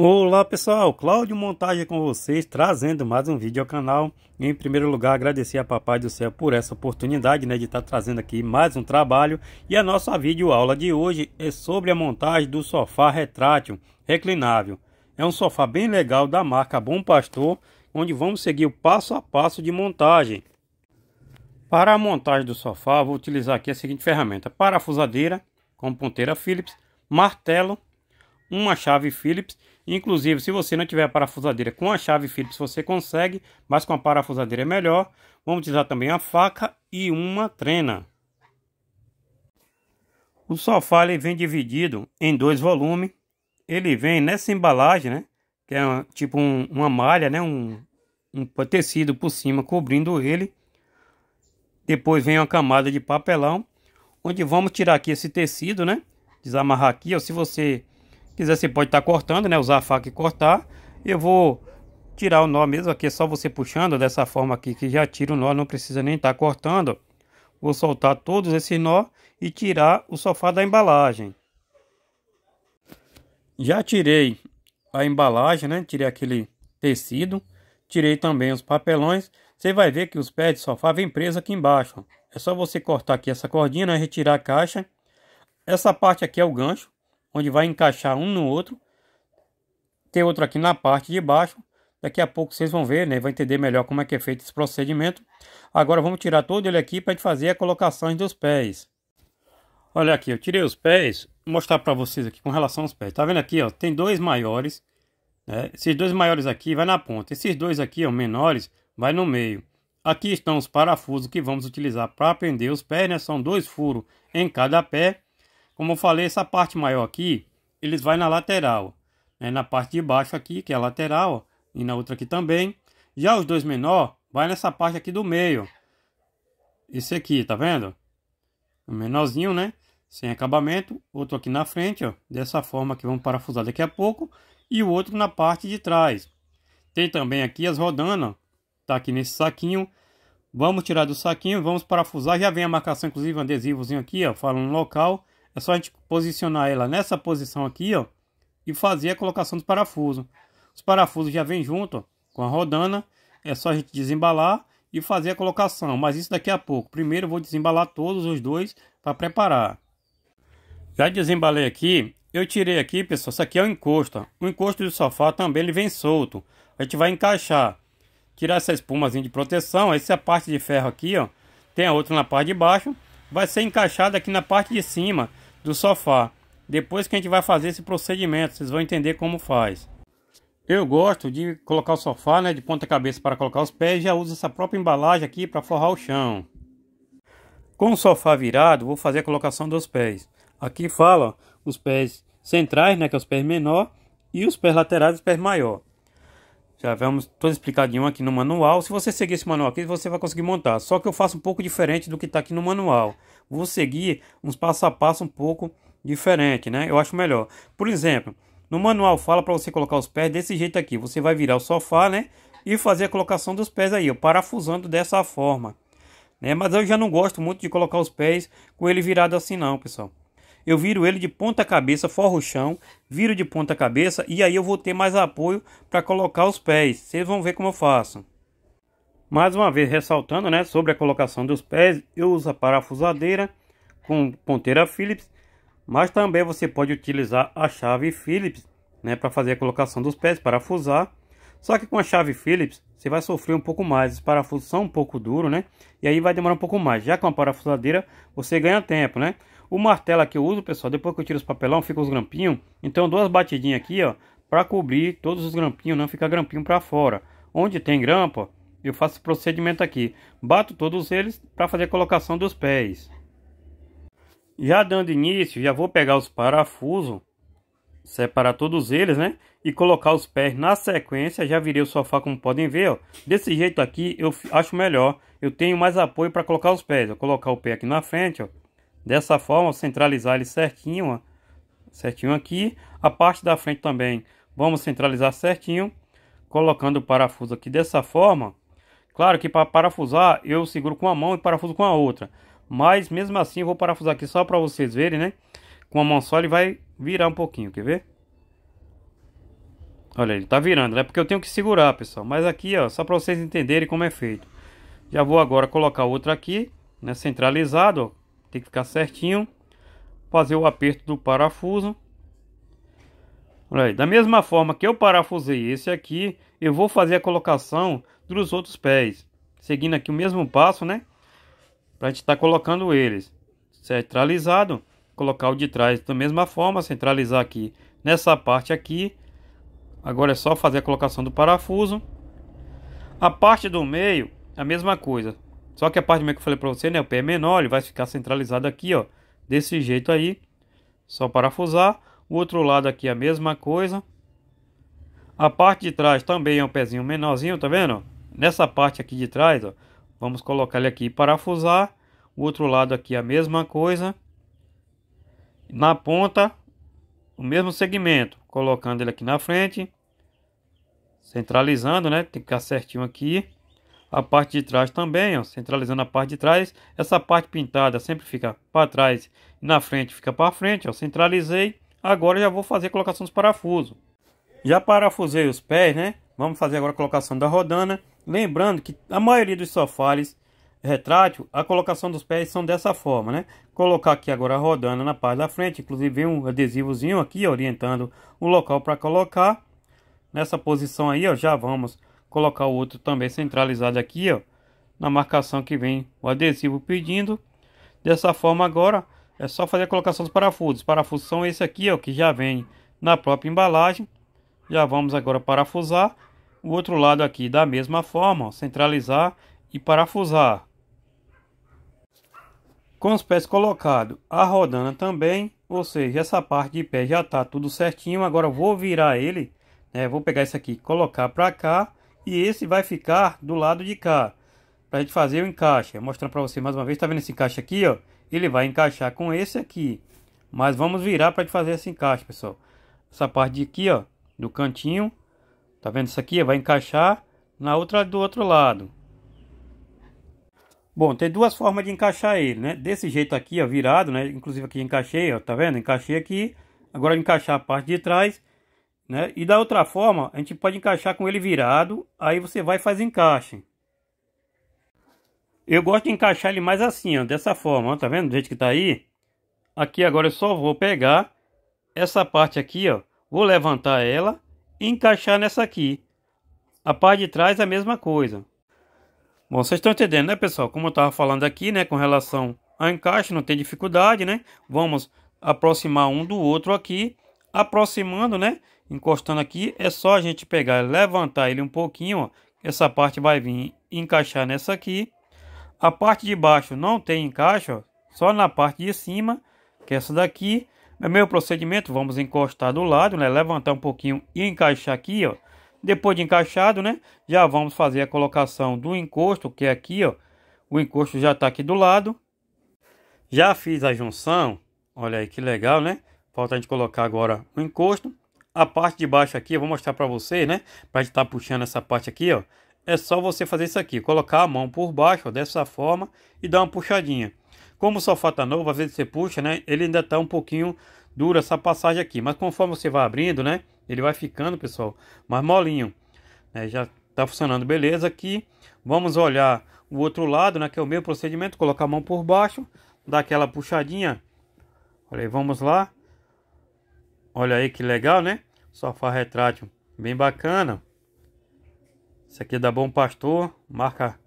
Olá pessoal, Cláudio Montagem com vocês, trazendo mais um vídeo ao canal. Em primeiro lugar, agradecer a Papai do Céu por essa oportunidade né, de estar tá trazendo aqui mais um trabalho. E a nossa vídeo aula de hoje é sobre a montagem do sofá retrátil reclinável. É um sofá bem legal da marca Bom Pastor, onde vamos seguir o passo a passo de montagem. Para a montagem do sofá, vou utilizar aqui a seguinte ferramenta. Parafusadeira com ponteira Phillips, martelo, uma chave Phillips Inclusive, se você não tiver a parafusadeira com a chave Phillips, você consegue, mas com a parafusadeira é melhor. Vamos utilizar também a faca e uma trena. O sofá ele vem dividido em dois volumes. Ele vem nessa embalagem, né? Que é tipo um, uma malha, né? Um, um tecido por cima cobrindo ele. Depois vem uma camada de papelão, onde vamos tirar aqui esse tecido, né? Desamarrar aqui, ó. Se você quiser você assim, pode estar tá cortando, né? Usar a faca e cortar. Eu vou tirar o nó mesmo aqui, é só você puxando dessa forma aqui que já tira o nó, não precisa nem estar tá cortando. Vou soltar todos esses nó e tirar o sofá da embalagem. Já tirei a embalagem, né? Tirei aquele tecido. Tirei também os papelões. Você vai ver que os pés de sofá vem preso aqui embaixo. É só você cortar aqui essa cordinha, né? Retirar a caixa. Essa parte aqui é o gancho onde vai encaixar um no outro. Tem outro aqui na parte de baixo. Daqui a pouco vocês vão ver, né? Vão entender melhor como é que é feito esse procedimento. Agora vamos tirar todo ele aqui para a gente fazer a colocação dos pés. Olha aqui, eu tirei os pés. Vou mostrar para vocês aqui com relação aos pés. Tá vendo aqui, ó? Tem dois maiores. Né? Esses dois maiores aqui vai na ponta. Esses dois aqui, ó, menores, vai no meio. Aqui estão os parafusos que vamos utilizar para prender os pés, né? São dois furos em cada pé. Como eu falei, essa parte maior aqui, eles vai na lateral. Né? Na parte de baixo aqui, que é a lateral, e na outra aqui também. Já os dois menor, vai nessa parte aqui do meio. Esse aqui, tá vendo? O menorzinho, né? Sem acabamento. Outro aqui na frente, ó. Dessa forma que vamos parafusar daqui a pouco. E o outro na parte de trás. Tem também aqui as rodanas, ó. Tá aqui nesse saquinho. Vamos tirar do saquinho, vamos parafusar. Já vem a marcação, inclusive, um adesivozinho aqui, ó. Fala no local. É só a gente posicionar ela nessa posição aqui, ó, e fazer a colocação dos parafusos. Os parafusos já vêm junto ó, com a rodana, é só a gente desembalar e fazer a colocação, mas isso daqui a pouco. Primeiro eu vou desembalar todos os dois para preparar. Já desembalei aqui, eu tirei aqui, pessoal, isso aqui é o encosto. Ó. O encosto do sofá também ele vem solto. A gente vai encaixar, tirar essa espumazinha de proteção, essa é a parte de ferro aqui, ó. Tem a outra na parte de baixo, vai ser encaixada aqui na parte de cima do sofá. Depois que a gente vai fazer esse procedimento, vocês vão entender como faz. Eu gosto de colocar o sofá né, de ponta cabeça para colocar os pés, já uso essa própria embalagem aqui para forrar o chão. Com o sofá virado, vou fazer a colocação dos pés. Aqui fala os pés centrais, né, que é os pés menor, e os pés laterais, os pés maior. Já vemos tudo explicadinho aqui no manual. Se você seguir esse manual aqui, você vai conseguir montar. Só que eu faço um pouco diferente do que está aqui no manual. Vou seguir uns passo a passo um pouco diferente, né? Eu acho melhor. Por exemplo, no manual fala para você colocar os pés desse jeito aqui. Você vai virar o sofá, né? E fazer a colocação dos pés aí, ó, parafusando dessa forma. Né? Mas eu já não gosto muito de colocar os pés com ele virado assim não, pessoal eu viro ele de ponta cabeça, forro o chão, viro de ponta cabeça e aí eu vou ter mais apoio para colocar os pés. Vocês vão ver como eu faço. Mais uma vez ressaltando, né, sobre a colocação dos pés, eu uso a parafusadeira com ponteira Phillips, mas também você pode utilizar a chave Phillips, né, para fazer a colocação dos pés, parafusar. Só que com a chave Phillips, você vai sofrer um pouco mais, os parafusos são um pouco duros, né? E aí vai demorar um pouco mais. Já com a parafusadeira, você ganha tempo, né? O martelo que eu uso, pessoal, depois que eu tiro os papelão, fica os grampinhos. Então, duas batidinhas aqui, ó, para cobrir todos os grampinhos, não ficar grampinho para fora. Onde tem grampa, eu faço esse procedimento aqui. Bato todos eles para fazer a colocação dos pés. Já dando início, já vou pegar os parafusos, separar todos eles, né? E colocar os pés na sequência. Já virei o sofá, como podem ver, ó. Desse jeito aqui, eu acho melhor. Eu tenho mais apoio para colocar os pés. Eu colocar o pé aqui na frente, ó Dessa forma, centralizar ele certinho, certinho aqui. A parte da frente também vamos centralizar certinho, colocando o parafuso aqui dessa forma. Claro que para parafusar eu seguro com uma mão e parafuso com a outra. Mas mesmo assim eu vou parafusar aqui só para vocês verem, né? Com a mão só ele vai virar um pouquinho, quer ver? Olha, ele tá virando, né? Porque eu tenho que segurar, pessoal. Mas aqui, ó, só para vocês entenderem como é feito. Já vou agora colocar outra aqui, né? Centralizado, ó. Tem que ficar certinho. Fazer o aperto do parafuso. Olha aí. Da mesma forma que eu parafusei esse aqui, eu vou fazer a colocação dos outros pés. Seguindo aqui o mesmo passo, né? a gente estar tá colocando eles. Centralizado. Colocar o de trás da mesma forma. Centralizar aqui nessa parte aqui. Agora é só fazer a colocação do parafuso. A parte do meio, a mesma coisa. Só que a parte que eu falei para você, né? O pé é menor, ele vai ficar centralizado aqui, ó. Desse jeito aí. Só parafusar. O outro lado aqui é a mesma coisa. A parte de trás também é um pezinho menorzinho, tá vendo? Nessa parte aqui de trás, ó. Vamos colocar ele aqui e parafusar. O outro lado aqui é a mesma coisa. Na ponta, o mesmo segmento. Colocando ele aqui na frente. Centralizando, né? Tem que ficar certinho aqui a parte de trás também, ó, centralizando a parte de trás. Essa parte pintada sempre fica para trás e na frente fica para frente, ó, centralizei. Agora já vou fazer a colocação dos parafusos. Já parafusei os pés, né? Vamos fazer agora a colocação da rodana. Lembrando que a maioria dos sofás retrátil, a colocação dos pés são dessa forma, né? Colocar aqui agora a rodana na parte da frente, inclusive vem um adesivozinho aqui orientando o local para colocar. Nessa posição aí, ó, já vamos colocar o outro também centralizado aqui, ó, na marcação que vem o adesivo pedindo. Dessa forma agora é só fazer a colocação dos parafusos. Os parafusos são esse aqui, ó, que já vem na própria embalagem. Já vamos agora parafusar. O outro lado aqui da mesma forma, ó, centralizar e parafusar. Com os pés colocados, a rodana também, ou seja, essa parte de pé já está tudo certinho. Agora vou virar ele, né? Vou pegar esse aqui, colocar para cá e esse vai ficar do lado de cá, para a gente fazer o encaixe. Mostrando para você mais uma vez, está vendo esse encaixe aqui, ó? Ele vai encaixar com esse aqui, mas vamos virar para fazer esse encaixe, pessoal. Essa parte de aqui, ó, do cantinho, tá vendo isso aqui? Vai encaixar na outra do outro lado. Bom, tem duas formas de encaixar ele, né? Desse jeito aqui, ó, virado, né? Inclusive aqui encaixei, ó, tá vendo? Encaixei aqui. Agora encaixar a parte de trás né? E da outra forma, a gente pode encaixar com ele virado, aí você vai e faz encaixe. Eu gosto de encaixar ele mais assim, ó, dessa forma, ó, tá vendo? Do jeito que tá aí. Aqui agora eu só vou pegar essa parte aqui, ó, vou levantar ela e encaixar nessa aqui. A parte de trás é a mesma coisa. Bom, vocês estão entendendo, né, pessoal? Como eu estava falando aqui, né, com relação a encaixe, não tem dificuldade, né? Vamos aproximar um do outro aqui, aproximando, né? encostando aqui, é só a gente pegar levantar ele um pouquinho, ó. Essa parte vai vir encaixar nessa aqui. A parte de baixo não tem encaixe, ó, só na parte de cima, que é essa daqui. o é meu procedimento, vamos encostar do lado, né? Levantar um pouquinho e encaixar aqui, ó. Depois de encaixado, né? Já vamos fazer a colocação do encosto, que é aqui, ó. O encosto já tá aqui do lado. Já fiz a junção. Olha aí que legal, né? Falta a gente colocar agora o encosto. A parte de baixo aqui, eu vou mostrar para vocês, né? Para estar tá puxando essa parte aqui, ó. É só você fazer isso aqui, colocar a mão por baixo, ó, dessa forma, e dar uma puxadinha. Como o sofá tá novo, às vezes você puxa, né? Ele ainda tá um pouquinho duro essa passagem aqui, mas conforme você vai abrindo, né? Ele vai ficando, pessoal, mais molinho. Né? Já tá funcionando beleza aqui. Vamos olhar o outro lado, né? Que é o mesmo procedimento, colocar a mão por baixo, dar aquela puxadinha. Olha aí, vamos lá. Olha aí que legal, né? Sofá retrátil, bem bacana. Esse aqui é da Bom Pastor, marca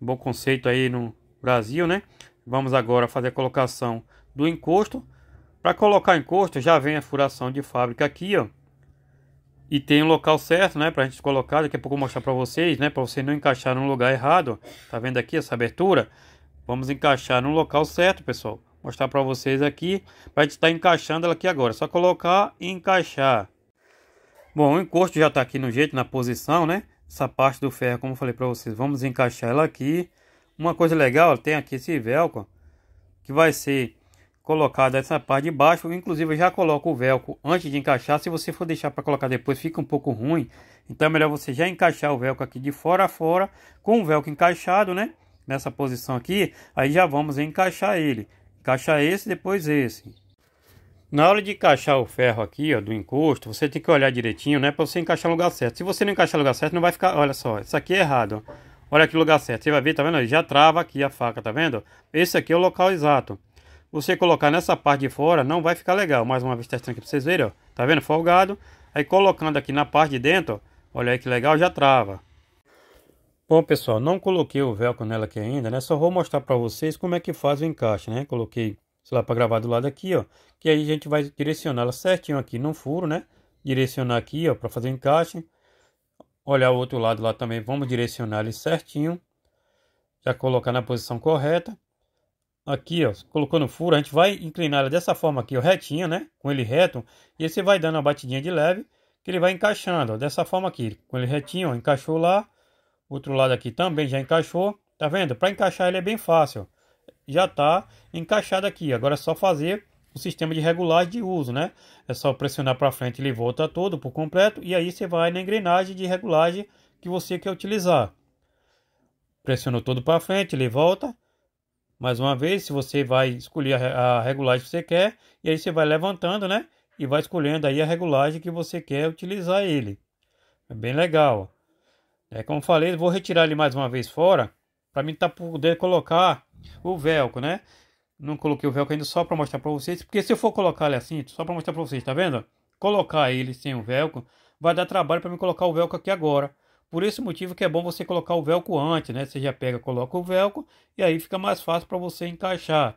bom conceito aí no Brasil, né? Vamos agora fazer a colocação do encosto. Para colocar encosto, já vem a furação de fábrica aqui, ó. E tem o um local certo, né, Para a gente colocar, daqui a pouco eu vou mostrar para vocês, né, para vocês não encaixar no lugar errado. Tá vendo aqui essa abertura? Vamos encaixar no local certo, pessoal mostrar para vocês aqui, para estar encaixando ela aqui agora. É só colocar e encaixar. Bom, o encosto já está aqui no jeito, na posição, né? Essa parte do ferro, como eu falei para vocês, vamos encaixar ela aqui. Uma coisa legal, tem aqui esse velcro, que vai ser colocado essa parte de baixo. Inclusive, eu já coloco o velcro antes de encaixar. Se você for deixar para colocar depois, fica um pouco ruim. Então, é melhor você já encaixar o velcro aqui de fora a fora, com o velcro encaixado, né? Nessa posição aqui, aí já vamos encaixar ele. Encaixar esse, depois esse. Na hora de encaixar o ferro aqui, ó, do encosto, você tem que olhar direitinho, né? para você encaixar no lugar certo. Se você não encaixar no lugar certo, não vai ficar... Olha só, isso aqui é errado, ó. Olha aqui o lugar certo. Você vai ver, tá vendo? Já trava aqui a faca, tá vendo? Esse aqui é o local exato. Você colocar nessa parte de fora, não vai ficar legal. Mais uma vez testando aqui pra vocês verem, ó. Tá vendo? Folgado. Aí colocando aqui na parte de dentro, ó. Olha aí que legal, já trava. Bom pessoal, não coloquei o velcro nela aqui ainda, né? Só vou mostrar para vocês como é que faz o encaixe, né? Coloquei, sei lá, para gravar do lado aqui, ó. Que aí a gente vai direcionar ela certinho aqui no furo, né? Direcionar aqui, ó, para fazer o encaixe. Olhar o outro lado lá também, vamos direcionar ele certinho. Já colocar na posição correta. Aqui, ó, colocou no furo, a gente vai inclinar ela dessa forma aqui, ó, retinha, né? Com ele reto. E aí você vai dando uma batidinha de leve, que ele vai encaixando, ó, dessa forma aqui. Com ele retinho, ó, encaixou lá Outro lado aqui também já encaixou. Tá vendo? Para encaixar ele é bem fácil. Já tá encaixado aqui. Agora é só fazer o sistema de regulagem de uso, né? É só pressionar para frente, ele volta todo por completo e aí você vai na engrenagem de regulagem que você quer utilizar. Pressionou todo para frente, ele volta. Mais uma vez, se você vai escolher a regulagem que você quer e aí você vai levantando, né? E vai escolhendo aí a regulagem que você quer utilizar ele. É bem legal. É, como falei, vou retirar ele mais uma vez fora para mim tá poder colocar o velcro, né? Não coloquei o velcro ainda só para mostrar para vocês, porque se eu for colocar ele assim, só para mostrar para vocês, tá vendo? Colocar ele sem o velcro vai dar trabalho para mim colocar o velcro aqui agora. Por esse motivo que é bom você colocar o velcro antes, né? Você já pega, coloca o velcro e aí fica mais fácil para você encaixar.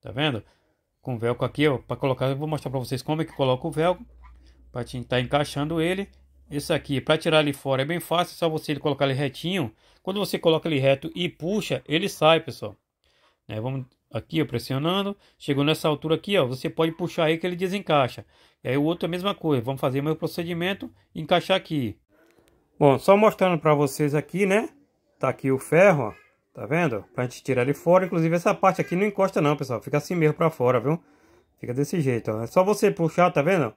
Tá vendo? Com o velcro aqui, para colocar, eu vou mostrar para vocês como é que coloca o velcro para estar tá encaixando ele esse aqui, para tirar ele fora, é bem fácil, é só você colocar ele retinho. Quando você coloca ele reto e puxa, ele sai, pessoal. Né? Vamos aqui, ó, pressionando. Chegou nessa altura aqui, ó, você pode puxar aí que ele desencaixa. E aí o outro é a mesma coisa. Vamos fazer o procedimento, encaixar aqui. Bom, só mostrando para vocês aqui, né? Tá aqui o ferro, ó. Tá vendo? Pra gente tirar ele fora. Inclusive, essa parte aqui não encosta não, pessoal. Fica assim mesmo para fora, viu? Fica desse jeito, ó. É só você puxar, tá vendo?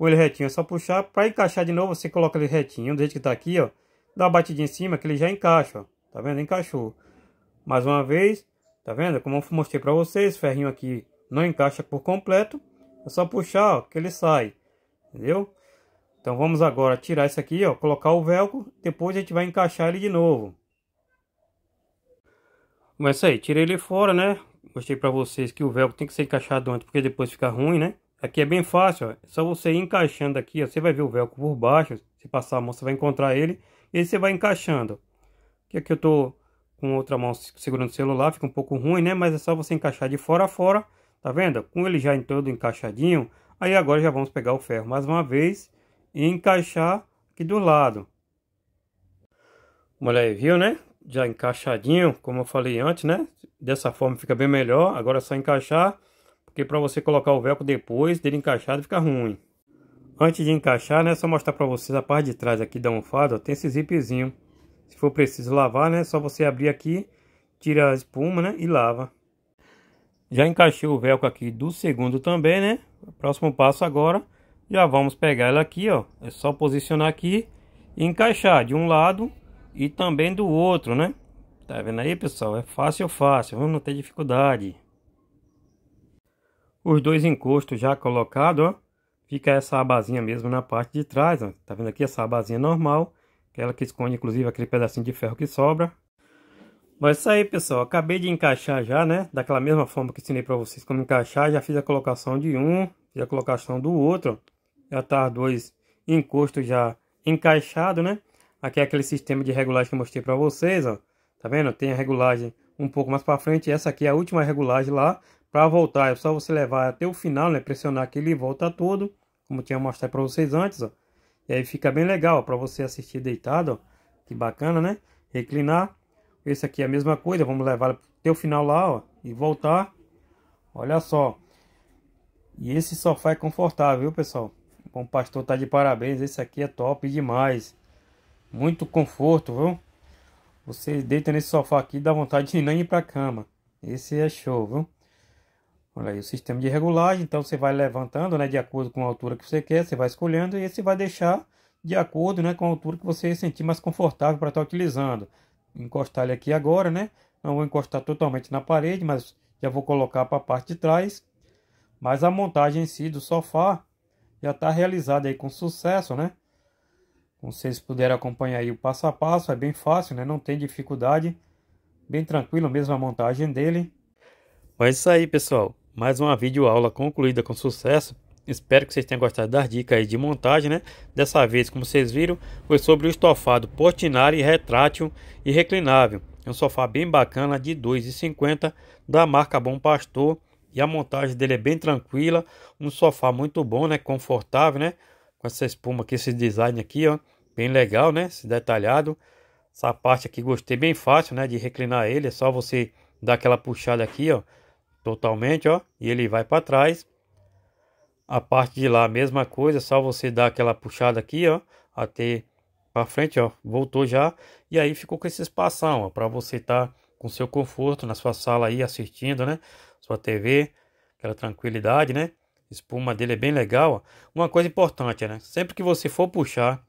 com ele retinho. É só puxar. Para encaixar de novo, você coloca ele retinho, do jeito que tá aqui, ó. Dá uma batidinha em cima que ele já encaixa, ó. Tá vendo? Encaixou. Mais uma vez, tá vendo? Como eu mostrei para vocês, ferrinho aqui não encaixa por completo. É só puxar, ó, que ele sai. Entendeu? Então vamos agora tirar isso aqui, ó. Colocar o velcro. Depois a gente vai encaixar ele de novo. Mas é isso aí. Tirei ele fora, né? Mostrei para vocês que o velcro tem que ser encaixado antes, porque depois fica ruim, né? Aqui é bem fácil, ó. só você ir encaixando aqui, ó. você vai ver o velcro por baixo, se passar a mão você vai encontrar ele, e aí você vai encaixando. Aqui, aqui eu tô com outra mão segurando o celular, fica um pouco ruim, né? Mas é só você encaixar de fora a fora, tá vendo? Com ele já em todo encaixadinho, aí agora já vamos pegar o ferro mais uma vez e encaixar aqui do lado. Olha aí, viu, né? Já encaixadinho, como eu falei antes, né? Dessa forma fica bem melhor, agora é só encaixar porque para você colocar o velcro depois dele encaixado fica ruim. Antes de encaixar, né, só mostrar para vocês a parte de trás aqui da almofada, ó, tem esse zipzinho. Se for preciso lavar, né, só você abrir aqui, tira a espuma, né, e lava. Já encaixei o velcro aqui do segundo também, né? Próximo passo agora, já vamos pegar ela aqui, ó. É só posicionar aqui e encaixar de um lado e também do outro, né? Tá vendo aí, pessoal? É fácil, fácil, Vamos não ter dificuldade os dois encostos já colocados, ó. Fica essa abazinha mesmo na parte de trás, ó. Tá vendo aqui essa abazinha normal, aquela que esconde inclusive aquele pedacinho de ferro que sobra. Mas é isso aí, pessoal, acabei de encaixar já, né? Daquela mesma forma que ensinei para vocês como encaixar, já fiz a colocação de um, fiz a colocação do outro. Já tá dois encostos já encaixado, né? Aqui é aquele sistema de regulagem que eu mostrei para vocês, ó. Tá vendo? Tem a regulagem um pouco mais para frente. Essa aqui é a última regulagem lá. Para voltar é só você levar até o final, né? Pressionar que ele volta todo, como tinha mostrado para vocês antes, ó. E aí fica bem legal para você assistir deitado, ó. Que bacana, né? Reclinar. Esse aqui é a mesma coisa, vamos levar até o final lá, ó, e voltar. Olha só. E esse sofá é confortável, viu, pessoal? Bom pastor tá de parabéns, esse aqui é top demais. Muito conforto, viu? Você deita nesse sofá aqui, dá vontade de nem ir pra cama. Esse é show, viu? Olha aí, o sistema de regulagem, então você vai levantando, né, de acordo com a altura que você quer, você vai escolhendo e esse vai deixar de acordo, né, com a altura que você sentir mais confortável para estar tá utilizando. Encostar ele aqui agora, né? Não vou encostar totalmente na parede, mas já vou colocar para a parte de trás. Mas a montagem em si do sofá já está realizada aí com sucesso, né? Como vocês puderam acompanhar aí o passo a passo, é bem fácil, né? Não tem dificuldade, bem tranquilo mesmo a montagem dele. Mas é isso aí, pessoal mais uma videoaula concluída com sucesso. Espero que vocês tenham gostado das dicas de montagem, né? Dessa vez, como vocês viram, foi sobre o estofado Portinari retrátil e reclinável. É um sofá bem bacana de 2,50 da marca Bom Pastor e a montagem dele é bem tranquila, um sofá muito bom, né? Confortável, né? Com essa espuma aqui, esse design aqui, ó, bem legal, né? Esse detalhado. Essa parte aqui gostei bem fácil, né? De reclinar ele, é só você dar aquela puxada aqui, ó totalmente, ó, e ele vai para trás. A parte de lá, a mesma coisa, só você dar aquela puxada aqui, ó, até para frente, ó, voltou já. E aí ficou com esse espação, ó, para você estar tá com seu conforto na sua sala aí assistindo, né? Sua TV, aquela tranquilidade, né? Espuma dele é bem legal, ó. Uma coisa importante, né? Sempre que você for puxar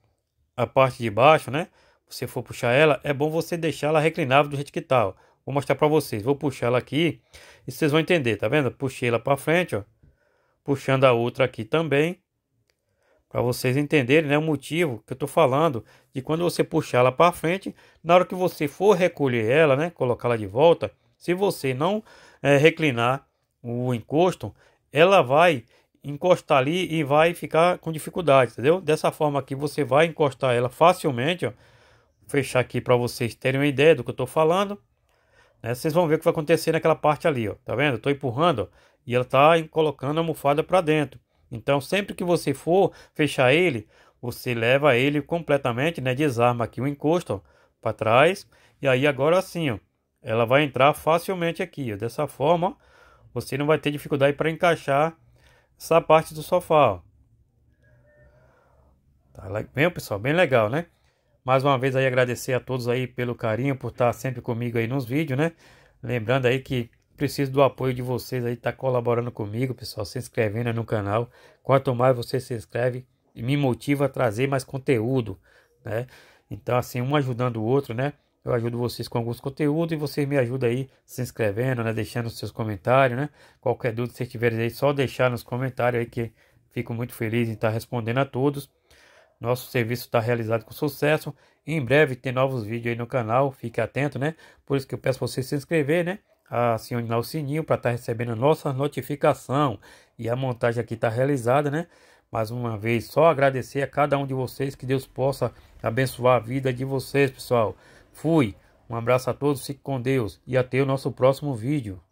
a parte de baixo, né? Você for puxar ela, é bom você deixar ela reclinável do jeito que tá, ó Vou mostrar para vocês. Vou puxar ela aqui e vocês vão entender, tá vendo? Puxei ela para frente, ó. Puxando a outra aqui também. Para vocês entenderem, né, o motivo que eu tô falando de quando você puxar ela para frente, na hora que você for recolher ela, né, colocá-la de volta, se você não é, reclinar o encosto, ela vai encostar ali e vai ficar com dificuldade, entendeu? Dessa forma aqui você vai encostar ela facilmente, ó. fechar aqui para vocês terem uma ideia do que eu estou falando. Né? Vocês vão ver o que vai acontecer naquela parte ali, ó. Tá vendo? Eu tô empurrando ó, e ela tá colocando a almofada para dentro. Então, sempre que você for fechar ele, você leva ele completamente, né? Desarma aqui o encosto para trás. E aí agora assim, ó, ela vai entrar facilmente aqui, ó. Dessa forma, ó, você não vai ter dificuldade para encaixar essa parte do sofá, ó. Tá bem, pessoal, bem legal, né? Mais uma vez aí agradecer a todos aí pelo carinho, por estar sempre comigo aí nos vídeos, né? Lembrando aí que preciso do apoio de vocês aí, tá colaborando comigo, pessoal, se inscrevendo no canal. Quanto mais você se inscreve, me motiva a trazer mais conteúdo, né? Então, assim, um ajudando o outro, né? Eu ajudo vocês com alguns conteúdos e vocês me ajudam aí se inscrevendo, né? Deixando seus comentários, né? Qualquer dúvida que vocês tiverem aí, só deixar nos comentários aí que fico muito feliz em estar respondendo a todos. Nosso serviço está realizado com sucesso. Em breve tem novos vídeos aí no canal, fique atento, né? Por isso que eu peço você se inscrever, né? Acionar o sininho para estar tá recebendo a nossa notificação. E a montagem aqui está realizada, né? Mais uma vez, só agradecer a cada um de vocês, que Deus possa abençoar a vida de vocês, pessoal. Fui, um abraço a todos, fique com Deus e até o nosso próximo vídeo.